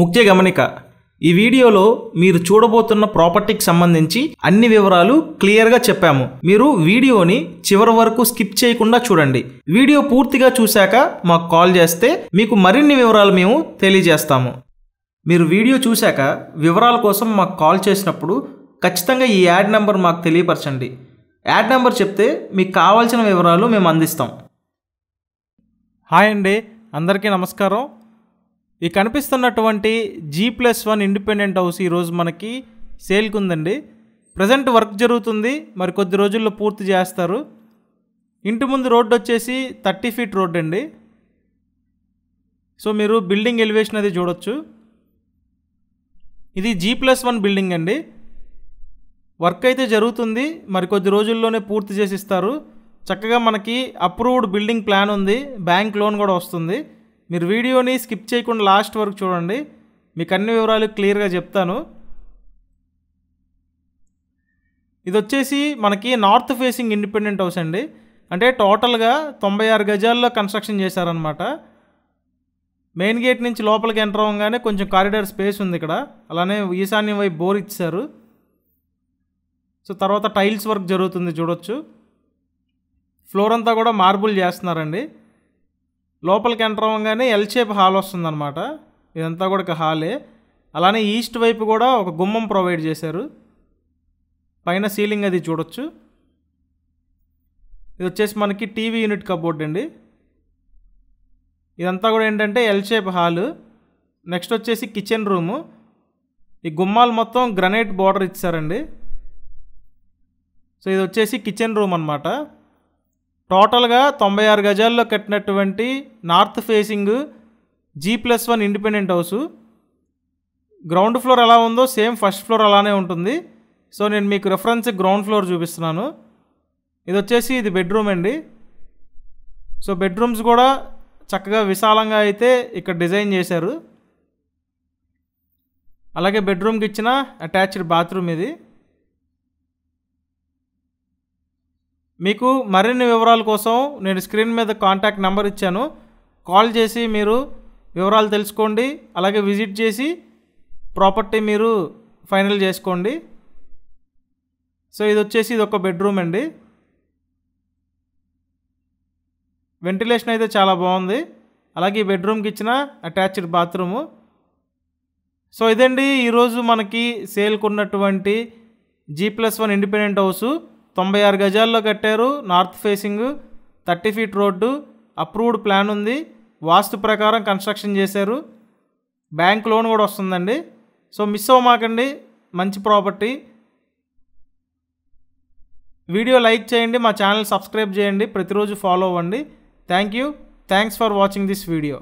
ముఖ్య గమనిక ఈ వీడియోలో మీరు చూడబోతున్న ప్రాపర్టీకి సంబంధించి అన్ని వివరాలు క్లియర్గా చెప్పాము మీరు వీడియోని చివరి వరకు స్కిప్ చేయకుండా చూడండి వీడియో పూర్తిగా చూశాక మాకు కాల్ చేస్తే మీకు మరిన్ని వివరాలు మేము తెలియజేస్తాము మీరు వీడియో చూశాక వివరాల కోసం మాకు కాల్ చేసినప్పుడు ఖచ్చితంగా ఈ యాడ్ నెంబర్ మాకు తెలియపరచండి యాడ్ నెంబర్ చెప్తే మీకు కావాల్సిన వివరాలు మేము అందిస్తాం హాయ్ అండి అందరికీ నమస్కారం ఈ కనిపిస్తున్నటువంటి G plus one independent house ఈరోజు మనకి సేల్కి ఉందండి ప్రజెంట్ వర్క్ జరుగుతుంది మరి కొద్ది రోజుల్లో పూర్తి చేస్తారు ఇంటి ముందు రోడ్డు వచ్చేసి థర్టీ ఫీట్ రోడ్ అండి సో మీరు బిల్డింగ్ ఎలివేషన్ అది చూడొచ్చు ఇది జీ ప్లస్ వన్ బిల్డింగ్ అండి వర్క్ అయితే జరుగుతుంది మరి కొద్ది రోజుల్లోనే పూర్తి చేసి ఇస్తారు చక్కగా మనకి అప్రూవ్డ్ బిల్డింగ్ ప్లాన్ ఉంది బ్యాంక్ లోన్ కూడా వస్తుంది మీరు వీడియోని స్కిప్ చేయకుండా లాస్ట్ వరకు చూడండి మీకు అన్ని వివరాలు క్లియర్గా చెప్తాను ఇది వచ్చేసి మనకి నార్త్ ఫేసింగ్ ఇండిపెండెంట్ హౌస్ అండి అంటే టోటల్గా తొంభై ఆరు గజాల్లో కన్స్ట్రక్షన్ చేశారనమాట మెయిన్ గేట్ నుంచి లోపలికి ఎంటర్ అవ్వగానే కొంచెం కారిడార్ స్పేస్ ఉంది ఇక్కడ అలానే ఈశాన్యం వైపు బోర్ ఇచ్చారు సో తర్వాత టైల్స్ వర్క్ జరుగుతుంది చూడొచ్చు ఫ్లోర్ అంతా కూడా మార్బుల్ చేస్తున్నారండి లోపలికి ఎంటర్ అవ్వగానే ఎల్ షేప్ హాల్ వస్తుందన్నమాట ఇదంతా కూడా ఒక హాలే అలానే ఈస్ట్ వైపు కూడా ఒక గుమ్మం ప్రొవైడ్ చేశారు పైన సీలింగ్ అది చూడొచ్చు ఇది వచ్చేసి మనకి టీవీ యూనిట్ కబోర్డ్ అండి ఇదంతా కూడా ఏంటంటే ఎల్ షేప్ హాలు నెక్స్ట్ వచ్చేసి కిచెన్ రూము ఈ గుమ్మాలు మొత్తం గ్రనైట్ బార్డర్ ఇచ్చారండి సో ఇది వచ్చేసి కిచెన్ రూమ్ అనమాట టోటల్గా తొంభై ఆరు గజాల్లో కట్టినటువంటి north facing G plus one independent house ground floor ఎలా ఉందో సేమ్ ఫస్ట్ ఫ్లోర్ అలానే ఉంటుంది సో నేను మీకు రెఫరెన్స్ గ్రౌండ్ ఫ్లోర్ చూపిస్తున్నాను ఇది వచ్చేసి ఇది బెడ్రూమ్ అండి సో బెడ్రూమ్స్ కూడా చక్కగా విశాలంగా అయితే ఇక్కడ డిజైన్ చేశారు అలాగే బెడ్రూమ్కి ఇచ్చిన అటాచ్డ్ బాత్రూమ్ ఇది మీకు మరిన్ని వివరాల కోసం నేను స్క్రీన్ మీద కాంటాక్ట్ నెంబర్ ఇచ్చాను కాల్ చేసి మీరు వివరాలు తెలుసుకోండి అలాగే విజిట్ చేసి ప్రాపర్టీ మీరు ఫైనల్ చేసుకోండి సో ఇది వచ్చేసి ఇది ఒక బెడ్రూమ్ అండి వెంటిలేషన్ అయితే చాలా బాగుంది అలాగే ఈ బెడ్రూమ్కి ఇచ్చిన అటాచ్డ్ బాత్రూము సో ఇదండి ఈరోజు మనకి సేల్కున్నటువంటి G plus one independent house తొంభై ఆరు గజాల్లో కట్టారు north facing thirty feet road approved plan ఉంది వాస్తు ప్రకారం కన్స్ట్రక్షన్ చేశారు బ్యాంక్ లోన్ కూడా వస్తుందండి సో మిస్ అవ్వమాకండి మంచి ప్రాపర్టీ వీడియో లైక్ చేయండి మా ఛానల్ సబ్స్క్రైబ్ చేయండి ప్రతిరోజు ఫాలో అవ్వండి thank you thanks for watching this video